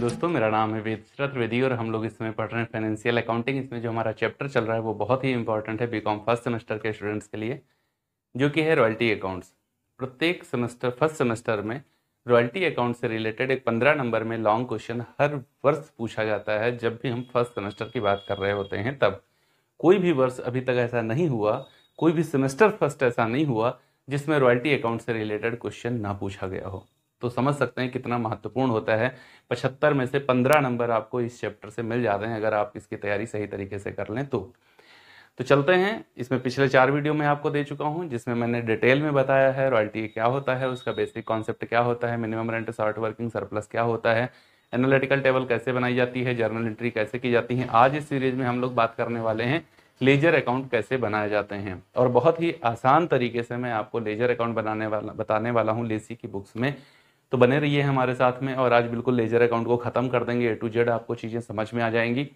दोस्तों मेरा नाम है वेद त्रिवेदी और हम लोग इस समय पढ़ रहे हैं फाइनेंशियल अकाउंटिंग इसमें जो हमारा चैप्टर चल रहा है वो बहुत ही इंपॉर्टेंट है बीकॉम फर्स्ट सेमेस्टर के स्टूडेंट्स के लिए जो कि है रॉयल्टी अकाउंट्स प्रत्येक सेमेस्टर फर्स्ट सेमेस्टर में रॉयल्टी अकाउंट से रिलेटेड एक पंद्रह नंबर में लॉन्ग क्वेश्चन हर वर्ष पूछा जाता है जब भी हम फर्स्ट सेमेस्टर की बात कर रहे होते हैं तब कोई भी वर्ष अभी तक ऐसा नहीं हुआ कोई भी सेमेस्टर फर्स्ट ऐसा नहीं हुआ जिसमें रॉयल्टी अकाउंट से रिलेटेड क्वेश्चन ना पूछा गया हो तो समझ सकते हैं कितना महत्वपूर्ण होता है पचहत्तर में से पंद्रह नंबर आपको इस चैप्टर से मिल जाते हैं अगर आप इसकी तैयारी सही तरीके से कर लें तो तो चलते हैं इसमें पिछले चार वीडियो में आपको दे चुका हूं जिसमें मैंने डिटेल में बताया है रॉयल्टी क्या होता है उसका बेसिक कॉन्सेप्ट क्या होता है minimum rent short working surplus क्या होता है एनालिटिकल टेबल कैसे बनाई जाती है जर्नल एंट्री कैसे की जाती है आज इस सीरीज में हम लोग बात करने वाले हैं लेजर अकाउंट कैसे बनाए जाते हैं और बहुत ही आसान तरीके से मैं आपको लेजर अकाउंट बनाने वाला बताने वाला हूँ लेसी की बुक्स में तो बने रहिए हमारे साथ में और आज बिल्कुल लेजर अकाउंट को ख़त्म कर देंगे ए टू जेड आपको चीज़ें समझ में आ जाएंगी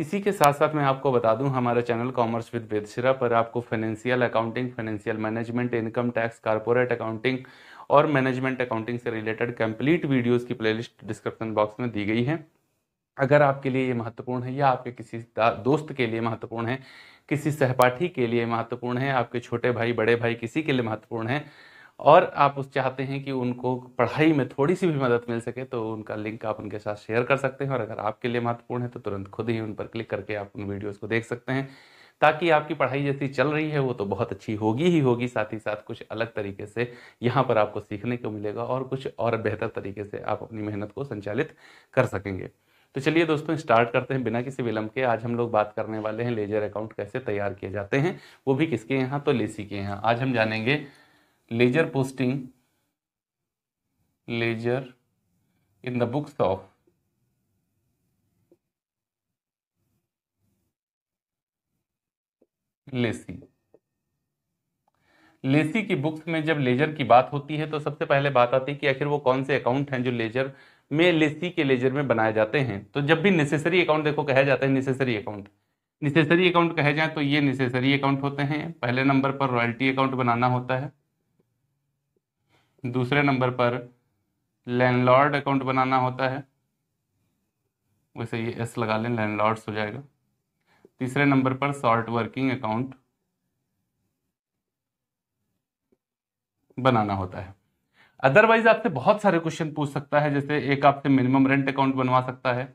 इसी के साथ साथ मैं आपको बता दूं हमारे चैनल कॉमर्स विद वेदशिरा पर आपको financial accounting financial management income tax corporate accounting और मैनेजमेंट अकाउंटिंग से रिलेटेड कंप्लीट वीडियोस की प्लेलिस्ट डिस्क्रिप्शन बॉक्स में दी गई है अगर आपके लिए ये महत्वपूर्ण है या आपके किसी दोस्त के लिए महत्वपूर्ण है किसी सहपाठी के लिए महत्वपूर्ण है आपके छोटे भाई बड़े भाई किसी के लिए महत्वपूर्ण है और आप उस चाहते हैं कि उनको पढ़ाई में थोड़ी सी भी मदद मिल सके तो उनका लिंक आप उनके साथ शेयर कर सकते हैं और अगर आपके लिए महत्वपूर्ण है तो तुरंत खुद ही उन पर क्लिक करके आप उन वीडियोज़ को देख सकते हैं ताकि आपकी पढ़ाई जैसी चल रही है वो तो बहुत अच्छी होगी ही होगी साथ ही साथ कुछ अलग तरीके से यहाँ पर आपको सीखने को मिलेगा और कुछ और बेहतर तरीके से आप अपनी मेहनत को संचालित कर सकेंगे तो चलिए दोस्तों स्टार्ट करते हैं बिना किसी विलंब के आज हम लोग बात करने वाले हैं लेजर अकाउंट कैसे तैयार किए जाते हैं वो भी किसके यहाँ तो लेसी के यहाँ आज हम जानेंगे ledger posting ledger in the books of lessee lessee की बुक्स में जब लेजर की बात होती है तो सबसे पहले बात आती है कि आखिर वो कौन से अकाउंट हैं जो लेजर में लेसी के लेजर में बनाए जाते हैं तो जब भी नेसेसरी अकाउंट देखो कहा जाता है नेसेसरी अकाउंट नेसेसरी अकाउंट कहे जाए तो ये नेसेसरी अकाउंट होते हैं पहले नंबर पर रॉयल्टी अकाउंट बनाना होता है दूसरे नंबर पर लैंडलॉर्ड अकाउंट बनाना होता है वैसे ये एस लगा लें लैंडलॉर्ड्स हो जाएगा तीसरे नंबर पर शॉर्ट वर्किंग अकाउंट बनाना होता है अदरवाइज आपसे बहुत सारे क्वेश्चन पूछ सकता है जैसे एक आपसे मिनिमम रेंट अकाउंट बनवा सकता है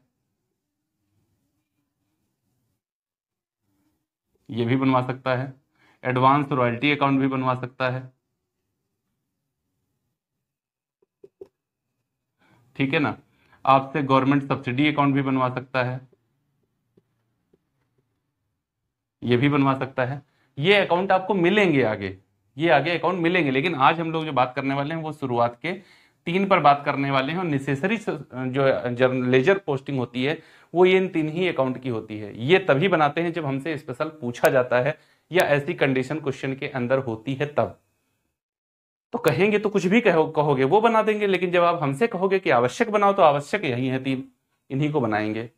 ये भी बनवा सकता है एडवांस रॉयल्टी अकाउंट भी बनवा सकता है ठीक है ना आपसे गवर्नमेंट सब्सिडी अकाउंट भी बनवा सकता है ये भी बनवा सकता है ये अकाउंट आपको मिलेंगे आगे ये आगे अकाउंट मिलेंगे लेकिन आज हम लोग जो बात करने वाले हैं वो शुरुआत के तीन पर बात करने वाले हैं और नेसेसरी जो लेजर पोस्टिंग होती है वो ये इन तीन ही अकाउंट की होती है ये तभी बनाते हैं जब हमसे स्पेशल पूछा जाता है या ऐसी कंडीशन क्वेश्चन के अंदर होती है तब तो कहेंगे तो कुछ भी कहो कहोगे वो बना देंगे लेकिन जब आप हमसे कहोगे कि आवश्यक बनाओ तो आवश्यक यही है तीन इन्हीं को बनाएंगे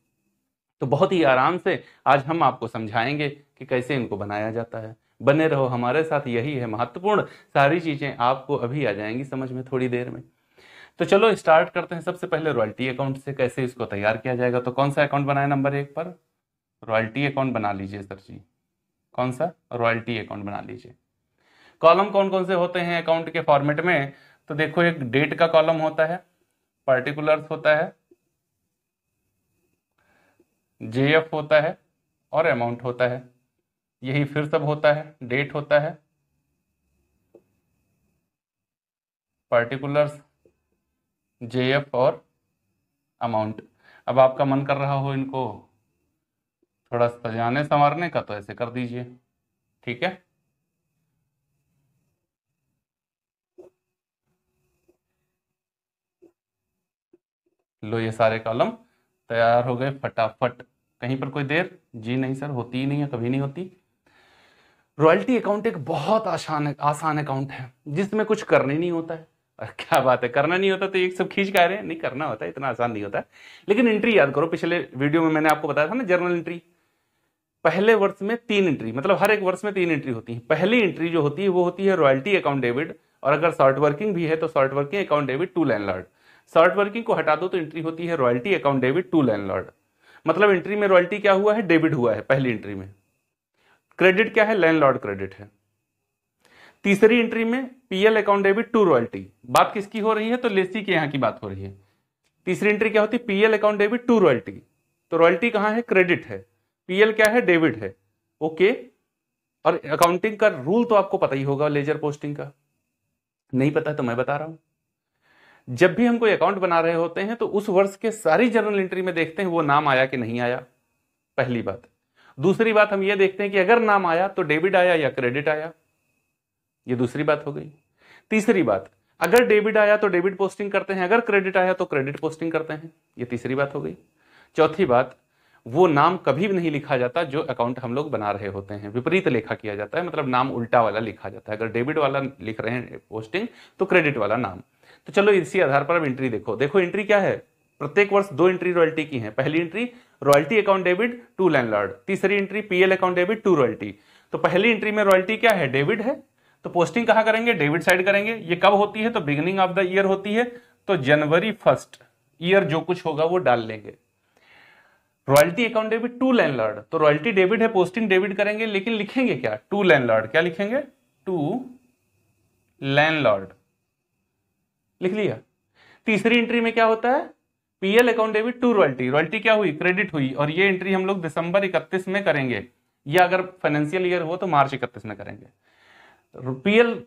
तो बहुत ही आराम से आज हम आपको समझाएंगे कि कैसे इनको बनाया जाता है बने रहो हमारे साथ यही है महत्वपूर्ण सारी चीज़ें आपको अभी आ जाएंगी समझ में थोड़ी देर में तो चलो स्टार्ट करते हैं सबसे पहले रॉयल्टी अकाउंट से कैसे इसको तैयार किया जाएगा तो कौन सा अकाउंट बनाए नंबर एक पर रॉयल्टी अकाउंट बना लीजिए सर जी कौन सा रॉयल्टी अकाउंट बना लीजिए कॉलम कौन कौन से होते हैं अकाउंट के फॉर्मेट में तो देखो एक डेट का कॉलम होता है पर्टिकुलर्स होता है जेएफ होता है और अमाउंट होता है यही फिर सब होता है डेट होता है पार्टिकुलर्स जे एफ और अमाउंट अब आपका मन कर रहा हो इनको थोड़ा सजाने संवारने का तो ऐसे कर दीजिए ठीक है लो ये सारे कॉलम तैयार हो गए फटाफट कहीं पर कोई देर जी नहीं सर होती ही नहीं है कभी नहीं होती रॉयल्टी अकाउंट एक बहुत आसान आसान अकाउंट है जिसमें कुछ करने नहीं होता है और क्या बात है करना नहीं होता तो एक सब खींच का रहे हैं नहीं करना होता है इतना आसान नहीं होता है लेकिन एंट्री याद करो पिछले वीडियो में मैंने आपको बताया था ना जर्नल एंट्री पहले वर्ष में तीन एंट्री मतलब हर एक वर्ष में तीन एंट्री होती है पहली एंट्री जो होती है वो होती है रॉयल्टी अकाउंट डेबिट और अगर शॉर्ट वर्किंग भी है तो short working account debit to lord short working को हटा दो तो एंट्री होती है royalty account debit to landlord मतलब एंट्री में रॉयल्टी क्या हुआ है डेबिट हुआ है पहली एंट्री में क्रेडिट क्या है लैंडलॉर्ड क्रेडिट है तीसरी एंट्री में PL account debit to royalty बात किसकी हो रही है तो लेसी के यहां की बात हो रही है तीसरी एंट्री क्या होती है PL account debit to royalty तो रॉयल्टी कहां है क्रेडिट है पीएल क्या है डेबिट है ओके और अकाउंटिंग का रूल तो आपको पता ही होगा लेजर पोस्टिंग का नहीं पता तो मैं बता रहा हूं जब भी हम कोई अकाउंट बना रहे होते हैं तो उस वर्ष के सारी जर्नल एंट्री में देखते हैं वो नाम आया कि नहीं आया पहली बात दूसरी बात हम ये देखते हैं कि अगर नाम आया तो डेबिट आया या क्रेडिट आया ये दूसरी बात हो गई तीसरी बात अगर डेबिट आया तो डेबिट पोस्टिंग करते हैं अगर क्रेडिट आया तो क्रेडिट पोस्टिंग करते हैं ये तीसरी बात हो गई चौथी बात वो नाम कभी नहीं लिखा जाता जो अकाउंट हम लोग बना रहे होते हैं विपरीत लेखा किया जाता है मतलब नाम उल्टा वाला लिखा जाता है अगर डेबिट वाला लिख रहे हैं पोस्टिंग तो क्रेडिट वाला नाम तो चलो इसी आधार पर अब एंट्री देखो देखो एंट्री क्या है प्रत्येक वर्ष दो एंट्री रॉयल्टी की है पहली entry royalty account debit to landlord तीसरी entry PL account debit to royalty तो पहली एंट्री में रॉयल्टी क्या है डेबिट है तो पोस्टिंग कहां करेंगे डेबिट साइड करेंगे ये कब होती है तो बिगनिंग ऑफ द ईयर होती है तो जनवरी फर्स्ट ईयर जो कुछ होगा वो डाल लेंगे royalty account debit to landlord तो रॉयल्टी डेबिट है पोस्टिंग डेबिट करेंगे लेकिन लिखेंगे क्या टू लैंडलॉर्ड क्या लिखेंगे टू लैंडलॉर्ड लिख लिया तीसरी एंट्री में क्या होता है PL account debit to royalty royalty क्या हुई क्रेडिट हुई और ये एंट्री हम लोग दिसंबर इकतीस में करेंगे या अगर फाइनेंशियल ईयर हो तो मार्च इकतीस में करेंगे पीएल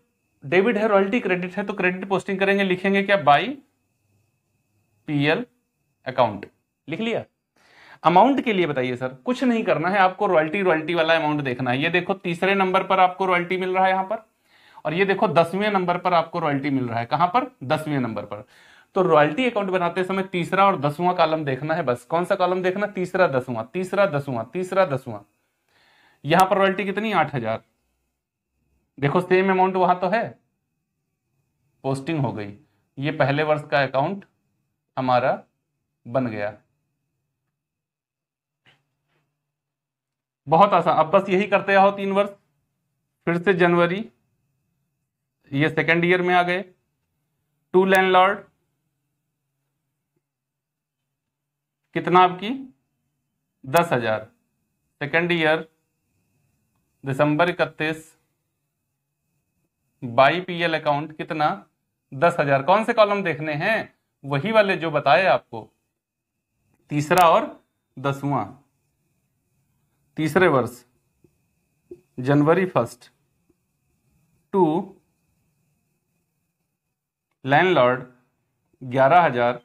डेबिट है रॉयल्टी क्रेडिट है तो क्रेडिट पोस्टिंग करेंगे लिखेंगे क्या बाई पीएल अकाउंट लिख लिया अमाउंट के लिए बताइए सर कुछ नहीं करना है आपको रॉयल्टी रॉयल्टी वाला अमाउंट देखना है ये देखो तीसरे नंबर पर आपको रॉयल्टी मिल रहा है यहां पर और ये देखो दसवें नंबर पर आपको रॉयल्टी मिल रहा है कहां पर दसवें नंबर पर तो रॉयल्टी अकाउंट बनाते समय तीसरा और दसवां कॉलम देखना है बस कौन सा कॉलम देखना तीसरा दसवां तीसरा दसवां तीसरा दसवां यहां पर रॉयल्टी कितनी आठ हजार देखो सेम अमाउंट वहां तो है पोस्टिंग हो गई ये पहले वर्ष का अकाउंट हमारा बन गया बहुत आसान अब बस यही करते रहो तीन वर्ष फिर से जनवरी ये सेकेंड ईयर में आ गए टू लैंडलॉर्ड कितना आपकी दस हजार सेकेंड ईयर दिसंबर इकतीस बाई पी एल अकाउंट कितना दस हजार कौन से कॉलम देखने हैं वही वाले जो बताए आपको तीसरा और दसवां तीसरे वर्ष जनवरी फर्स्ट टू लैंडलॉर्ड ग्यारह हजार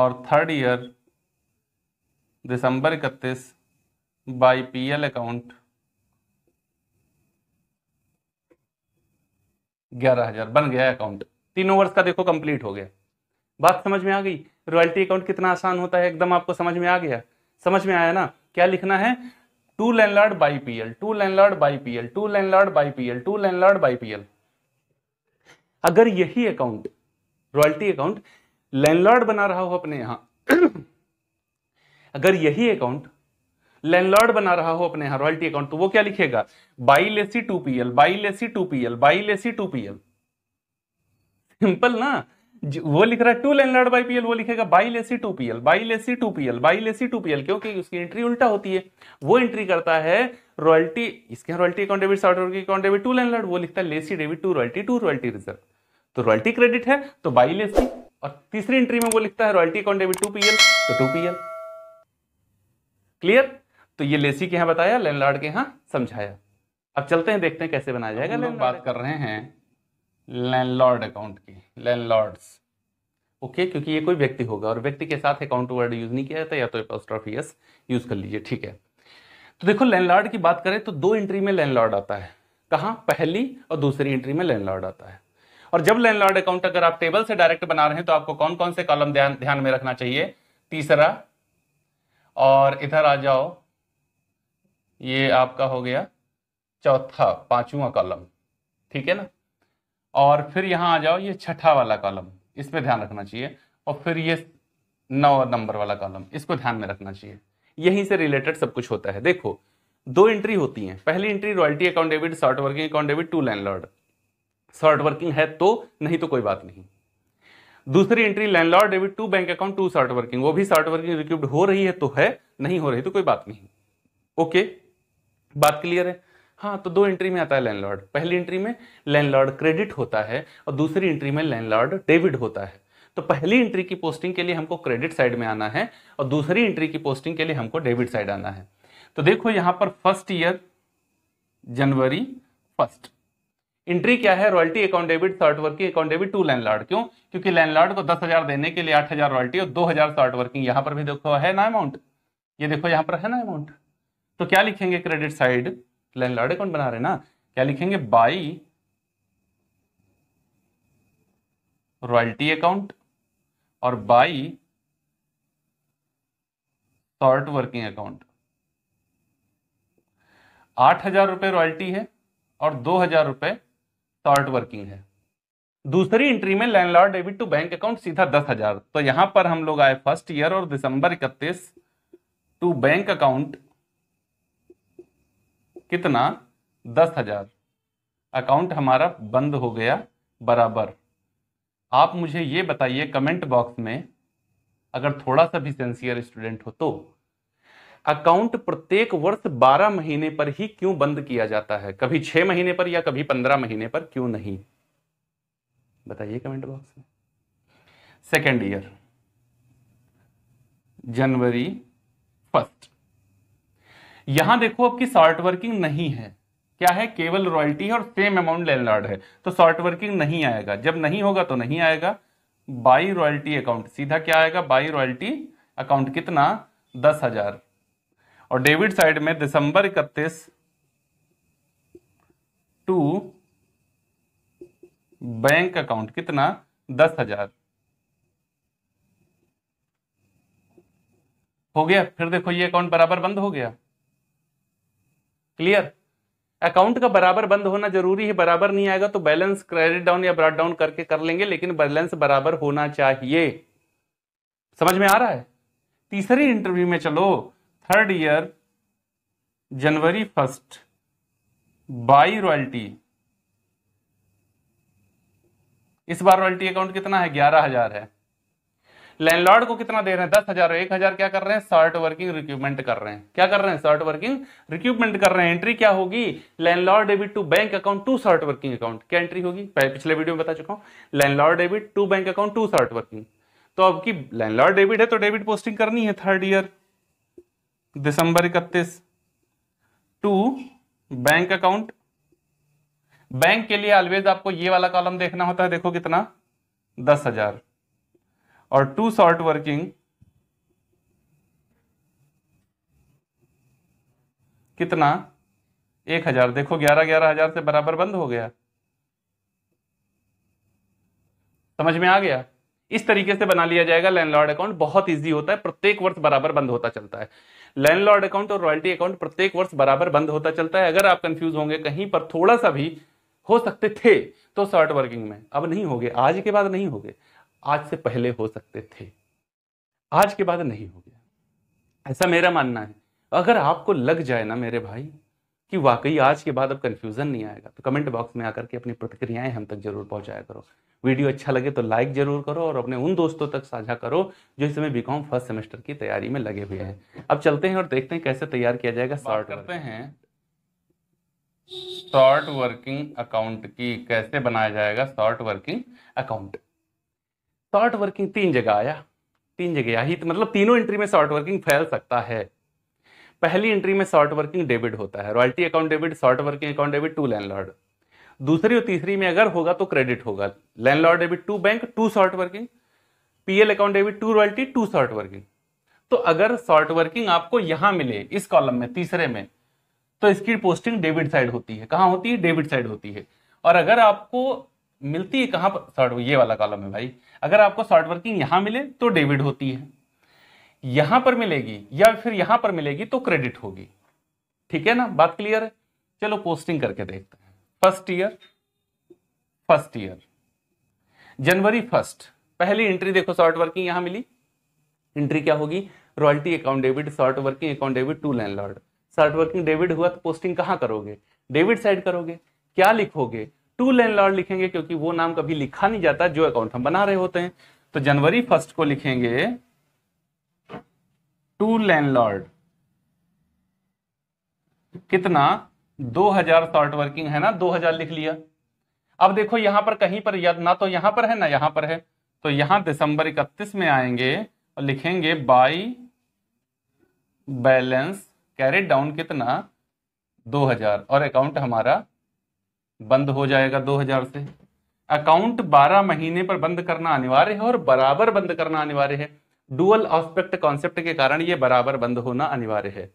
और थर्ड ईयर दिसंबर इकतीस बाई पीएल अकाउंट ग्यारह हजार बन गया अकाउंट तीनों वर्ष का देखो कंप्लीट हो गया बात समझ में आ गई रॉयल्टी अकाउंट कितना आसान होता है एकदम आपको समझ में आ गया समझ में आया ना क्या लिखना है to landlord by PL to landlord by PL to landlord by PL to landlord by PL अगर यही अकाउंट रॉयल्टी अकाउंट लैंडलॉर्ड बना रहा हो अपने यहां अगर यही अकाउंट लैंडलॉर्ड बना रहा हो अपने यहां रॉयल्टी अकाउंट तो वो क्या लिखेगा by lessee to PL by lessee to PL by lessee to PL simple ना वो लिख रहा है टू लैंडलॉर्ड बाई पीएल वो लिखेगा by lessee to PL by lessee to PL by lessee to PL क्योंकि उसकी एंट्री उल्टा होती है वो एंट्री करता है रॉयल्टी इसके यहां royalty account debit short account debit to landlord वो लिखता है lessee debit to royalty to royalty reserve तो रॉयल्टी क्रेडिट है तो बाई लेसी और तीसरी एंट्री में वो लिखता है royalty account debit to PL तो टू पीएल क्लियर तो ये लेसी के यहाँ बताया लैंडलॉर्ड के यहाँ समझाया अब चलते हैं देखते हैं कैसे बनाया जाएगा लोग बात कर रहे हैं लैंडलॉर्ड अकाउंट की लैंडलॉर्ड्स ओके क्योंकि ये कोई व्यक्ति होगा और व्यक्ति के साथ अकाउंट वर्ड यूज नहीं किया जाता या तो एपोस्ट्रॉफी एस यूज कर लीजिए ठीक है तो देखो लैंडलॉर्ड की बात करें तो दो एंट्री में लैंडलॉर्ड आता है कहाँ पहली और दूसरी एंट्री में लैंडलॉर्ड आता है और जब लैंडलॉर्ड अकाउंट अगर आप टेबल से डायरेक्ट बना रहे हैं तो आपको कौन कौन से कॉलम ध्यान ध्यान में रखना चाहिए तीसरा और इधर आ जाओ ये आपका हो गया चौथा पांचवा कॉलम ठीक है ना और फिर यहाँ आ जाओ ये छठा वाला कॉलम इस पर ध्यान रखना चाहिए और फिर ये नौ नंबर वाला कॉलम इसको ध्यान में रखना चाहिए यहीं से रिलेटेड सब कुछ होता है देखो दो एंट्री होती हैं पहली entry royalty account debit short working account debit to landlord short working है तो नहीं तो कोई बात नहीं दूसरी entry landlord debit to bank account to short working वो भी शॉर्ट वर्किंग रिक्यूब्ड हो रही है तो है नहीं हो रही तो कोई बात नहीं ओके बात क्लियर है हाँ तो दो एंट्री में आता है लैंडलॉर्ड पहली एंट्री में लैंडलॉर्ड क्रेडिट होता है और दूसरी एंट्री में लैंडलॉर्ड डेबिट होता है तो पहली एंट्री की पोस्टिंग के लिए हमको क्रेडिट साइड में आना है और दूसरी एंट्री की पोस्टिंग के लिए हमको डेबिट साइड आना है तो देखो यहां पर फर्स्ट ईयर जनवरी फर्स्ट एंट्री क्या है royalty account debit short working account debit to landlord क्यों क्योंकि लैंडलॉर्ड को दस हजार देने के लिए आठ हजार रॉयल्टी और दो हजार शॉर्ट वर्किंग यहां पर भी देखो है ना अमाउंट ये देखो यहां पर है ना अमाउंट तो क्या लिखेंगे क्रेडिट साइड लैंडलॉर्ड अकाउंट बना रहे ना क्या लिखेंगे बाई रॉयल्टी अकाउंट और बाई शॉर्ट वर्किंग अकाउंट आठ हजार रुपये रॉयल्टी है और दो हजार रुपये शॉर्ट वर्किंग है दूसरी एंट्री में landlord debit to bank account सीधा दस हजार तो यहां पर हम लोग आए फर्स्ट ईयर और दिसंबर इकतीस टू बैंक अकाउंट कितना दस हजार अकाउंट हमारा बंद हो गया बराबर आप मुझे ये बताइए कमेंट बॉक्स में अगर थोड़ा सा भी सेंसियर स्टूडेंट हो तो अकाउंट प्रत्येक वर्ष 12 महीने पर ही क्यों बंद किया जाता है कभी 6 महीने पर या कभी 15 महीने पर क्यों नहीं बताइए कमेंट बॉक्स में सेकेंड ईयर जनवरी फर्स्ट यहां देखो आपकी शॉर्ट वर्किंग नहीं है क्या है केवल रॉयल्टी है और सेम अमाउंट लैंडलॉर्ड है तो शॉर्ट वर्किंग नहीं आएगा जब नहीं होगा तो नहीं आएगा बाई रॉयल्टी अकाउंट सीधा क्या आएगा बाई रॉयल्टी अकाउंट कितना दस हजार और डेबिट साइड में दिसंबर इकतीस टू बैंक अकाउंट कितना दस हजार हो गया फिर देखो ये अकाउंट बराबर बंद हो गया क्लियर अकाउंट का बराबर बंद होना जरूरी है बराबर नहीं आएगा तो बैलेंस क्रेडिट डाउन या ब्रॉड डाउन करके कर लेंगे लेकिन बैलेंस बराबर होना चाहिए समझ में आ रहा है तीसरी इंटरव्यू में चलो थर्ड ईयर जनवरी फर्स्ट बाई रॉयल्टी इस बार रॉयल्टी अकाउंट कितना है ग्यारह हजार है लैंडलॉर्ड को कितना दे रहे हैं दस हजार एक हजार क्या कर रहे हैं शॉर्ट वर्किंग रिक्यूपमेंट कर रहे हैं क्या कर रहे हैं शॉर्ट वर्किंग रिक्यूपमेंट कर रहे हैं एंट्री क्या होगी landlord debit to bank account to short working account क्या एंट्री होगी पिछले वीडियो में बता चुका हूं landlord debit to bank account to short working तो अब की लैंडलॉर्ड डेबिट है तो डेबिट पोस्टिंग करनी है थर्ड ईयर दिसंबर इकतीस टू बैंक अकाउंट बैंक के लिए ऑलवेज आपको ये वाला कॉलम देखना होता है देखो कितना दस हजार और टू शॉर्ट वर्किंग कितना एक हजार देखो ग्यारह ग्यारह हजार से बराबर बंद हो गया समझ में आ गया इस तरीके से बना लिया जाएगा लैंडलॉर्ड अकाउंट बहुत इजी होता है प्रत्येक वर्ष बराबर बंद होता चलता है लैंडलॉर्ड अकाउंट और रॉयल्टी अकाउंट प्रत्येक वर्ष बराबर बंद होता चलता है अगर आप कंफ्यूज होंगे कहीं पर थोड़ा सा भी हो सकते थे तो शॉर्ट वर्किंग में अब नहीं होगे आज के बाद नहीं होगे आज से पहले हो सकते थे आज के बाद नहीं गया ऐसा मेरा मानना है अगर आपको लग जाए ना मेरे भाई कि वाकई आज के बाद अब कन्फ्यूज़न नहीं आएगा तो कमेंट बॉक्स में आकर के अपनी प्रतिक्रियाएं हम तक जरूर पहुंचाया करो वीडियो अच्छा लगे तो लाइक जरूर करो और अपने उन दोस्तों तक साझा करो जो इस समय बीकॉम फर्स्ट सेमेस्टर की तैयारी में लगे हुए हैं अब चलते हैं और देखते हैं कैसे तैयार किया जाएगा शॉर्ट करते हैं शॉर्ट वर्किंग अकाउंट की कैसे बनाया जाएगा short working account short working तीन जगह आया तीन जगह आई तो मतलब तीनों एंट्री में शॉर्ट वर्किंग फैल सकता है पहली एंट्री में शॉर्ट वर्किंग डेबिट होता है royalty account debit short working account debit to landlord दूसरी और तीसरी में अगर होगा तो क्रेडिट होगा landlord debit to bank to short working PL account debit to royalty to short working तो अगर शॉर्ट वर्किंग आपको यहां मिले इस कॉलम में तीसरे में तो इसकी पोस्टिंग डेबिट साइड होती है कहाँ होती है डेबिट साइड होती है और अगर आपको मिलती है कहां पर शॉर्ट ये वाला कॉलम है भाई अगर आपको शॉर्ट वर्किंग यहां मिले तो डेबिट होती है यहां पर मिलेगी या फिर यहां पर मिलेगी तो क्रेडिट होगी ठीक है ना बात क्लियर है चलो पोस्टिंग करके देखते हैं फर्स्ट ईयर फर्स्ट ईयर जनवरी फर्स्ट पहली एंट्री देखो शॉर्ट वर्किंग यहां मिली एंट्री क्या होगी royalty account debit short working account debit to landlord short working debit हुआ तो पोस्टिंग कहां करोगे डेबिट साइड करोगे क्या लिखोगे टू लैंडलॉर्ड लिखेंगे क्योंकि वो नाम कभी लिखा नहीं जाता जो अकाउंट हम बना रहे होते हैं तो जनवरी फर्स्ट को लिखेंगे टू लैंडलॉर्ड कितना 2000 शॉर्ट वर्किंग है ना 2000 लिख लिया अब देखो यहां पर कहीं पर या ना तो यहां पर है ना यहां पर है तो यहां दिसंबर इकतीस में आएंगे और लिखेंगे बाई बैलेंस कैरेट डाउन कितना 2000 और अकाउंट हमारा बंद हो जाएगा 2000 से अकाउंट 12 महीने पर बंद करना अनिवार्य है और बराबर बंद करना अनिवार्य है डुअल ऑस्पेक्ट कॉन्सेप्ट के कारण ये बराबर बंद होना अनिवार्य है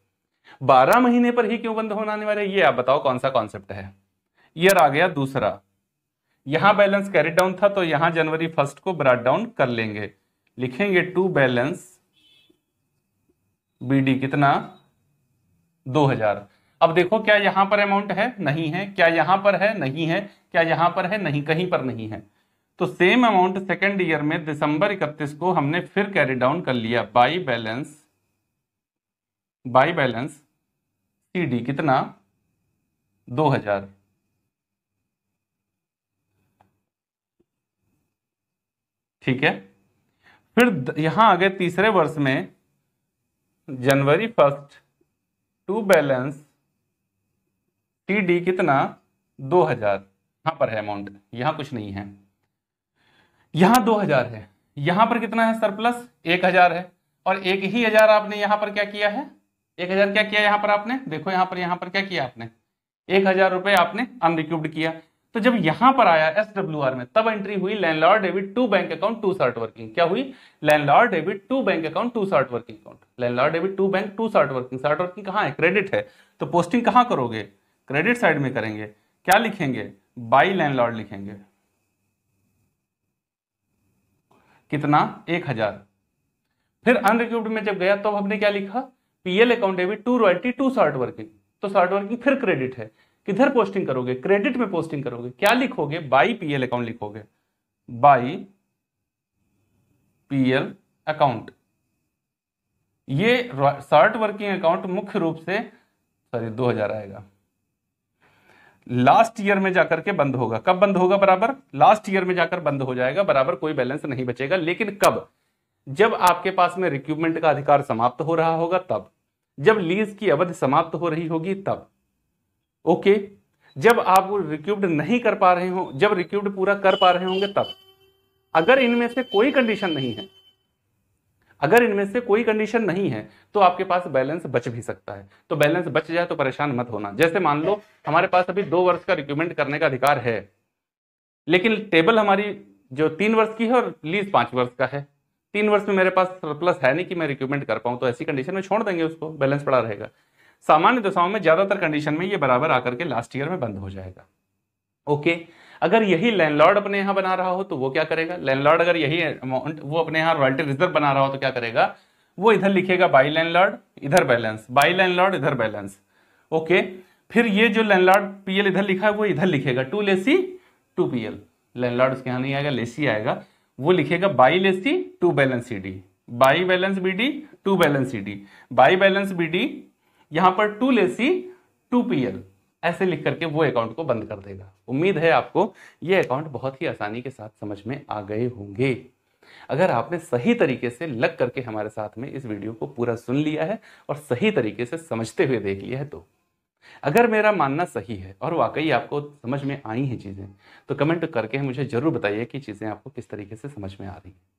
बारह महीने पर ही क्यों बंद होना अनिवार्य है ये आप बताओ कौन सा कॉन्सेप्ट है यार आ गया दूसरा यहां बैलेंस कैरी डाउन था तो यहां जनवरी फर्स्ट को ब्राट डाउन कर लेंगे लिखेंगे टू बैलेंस बीडी कितना दो हजार अब देखो क्या यहां पर अमाउंट है नहीं है क्या यहां पर है नहीं है क्या यहां पर है नहीं कहीं पर नहीं है तो सेम अमाउंट सेकेंड ईयर में दिसंबर इकतीस को हमने फिर कैरी डाउन कर लिया by balance by balance C D कितना दो हजार ठीक है फिर यहां आगे तीसरे वर्ष में जनवरी first to balance T D कितना दो हजार यहां पर है अमाउंट यहां कुछ नहीं है यहां दो हजार है यहां पर कितना है सरप्लस एक हजार है और एक ही हजार आपने यहां पर क्या किया है एक हजार क्या किया यहां पर आपने देखो यहां पर यहां पर क्या किया आपने एक हजार रुपए आपने अनरिक्यूब्ड किया तो जब यहां पर आया एस डब्ल्यू आर में तब एंट्री हुई landlord debit to bank account to short working क्या हुई landlord debit to bank account to short working account landlord debit to bank to short working short working कहा है क्रेडिट है तो posting कहां करोगे क्रेडिट साइड में करेंगे क्या लिखेंगे बाई लैंडलॉर्ड लिखेंगे कितना एक हजार फिर अनरिक्यूब्ड में जब गया तो हमने क्या लिखा PL account debit to royalty to short working तो शॉर्ट वर्किंग फिर क्रेडिट है किधर पोस्टिंग करोगे क्रेडिट में पोस्टिंग करोगे क्या लिखोगे बाई पीएल अकाउंट लिखोगे बाई पीएल अकाउंट ये शॉर्ट वर्किंग अकाउंट मुख्य रूप से सॉरी दो आएगा लास्ट ईयर में जाकर के बंद होगा कब बंद होगा बराबर लास्ट ईयर में जाकर बंद हो जाएगा बराबर कोई बैलेंस नहीं बचेगा लेकिन कब जब आपके पास में रिक्यूपमेंट का अधिकार समाप्त हो रहा होगा तब जब लीज की अवधि समाप्त हो रही होगी तब ओके जब आप रिक्यूब्ड नहीं कर पा रहे हो जब रिक्यूब्ड पूरा कर पा रहे होंगे तब अगर इनमें से कोई कंडीशन नहीं है अगर इनमें से कोई कंडीशन नहीं है तो आपके पास बैलेंस बच भी सकता है तो बैलेंस बच जाए तो परेशान मत होना जैसे मान लो हमारे पास अभी दो वर्ष का रिक्यूमेंट करने का अधिकार है लेकिन टेबल हमारी जो तीन वर्ष की है और लीज पांच वर्ष का है तीन वर्ष में मेरे पास सरप्लस है नहीं कि मैं रिक्यूमेंट कर पाऊँ तो ऐसी कंडीशन में छोड़ देंगे उसको बैलेंस पड़ा रहेगा सामान्य दशाओं में ज़्यादातर कंडीशन में ये बराबर आकर के लास्ट ईयर में बंद हो जाएगा ओके okay. अगर यही लैंडलॉर्ड अपने यहां बना रहा हो तो वो क्या करेगा लैंडलॉर्ड अगर यही अमाउंट वो अपने यहाँ रॉयल्टी रिजर्व बना रहा हो तो क्या करेगा वो इधर लिखेगा बाई लैंडलॉर्ड इधर बैलेंस बाई लैंडलॉर्ड इधर बैलेंस ओके फिर ये जो लैंडलॉर्ड पीएल इधर लिखा है वो इधर लिखेगा to lessee to PL landlord उसके यहाँ नहीं आएगा लेसी आएगा वो लिखेगा by lessee to balance C D by balance B D to balance C D by balance B D यहां पर टू लेसी टू पीएल ऐसे लिख करके वो अकाउंट को बंद कर देगा उम्मीद है आपको ये अकाउंट बहुत ही आसानी के साथ समझ में आ गए होंगे अगर आपने सही तरीके से लग करके हमारे साथ में इस वीडियो को पूरा सुन लिया है और सही तरीके से समझते हुए देख लिया है तो अगर मेरा मानना सही है और वाकई आपको समझ में आई हैं चीज़ें तो कमेंट करके मुझे ज़रूर बताइए कि चीज़ें आपको किस तरीके से समझ में आ रही हैं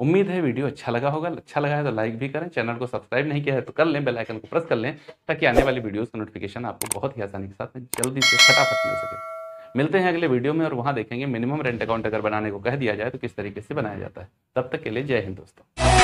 उम्मीद है वीडियो अच्छा लगा होगा अच्छा लगा है तो लाइक भी करें चैनल को सब्सक्राइब नहीं किया है तो कर लें बेल आइकन को प्रेस कर लें ताकि आने वाली वीडियोस का नोटिफिकेशन आपको बहुत ही आसानी के साथ में जल्दी से फटाफट मिल सके मिलते हैं अगले वीडियो में और वहाँ देखेंगे मिनिमम रेंट अकाउंट अगर बनाने को कह दिया जाए तो किस तरीके से बनाया जाता है तब तक के लिए जय हिंद दोस्तों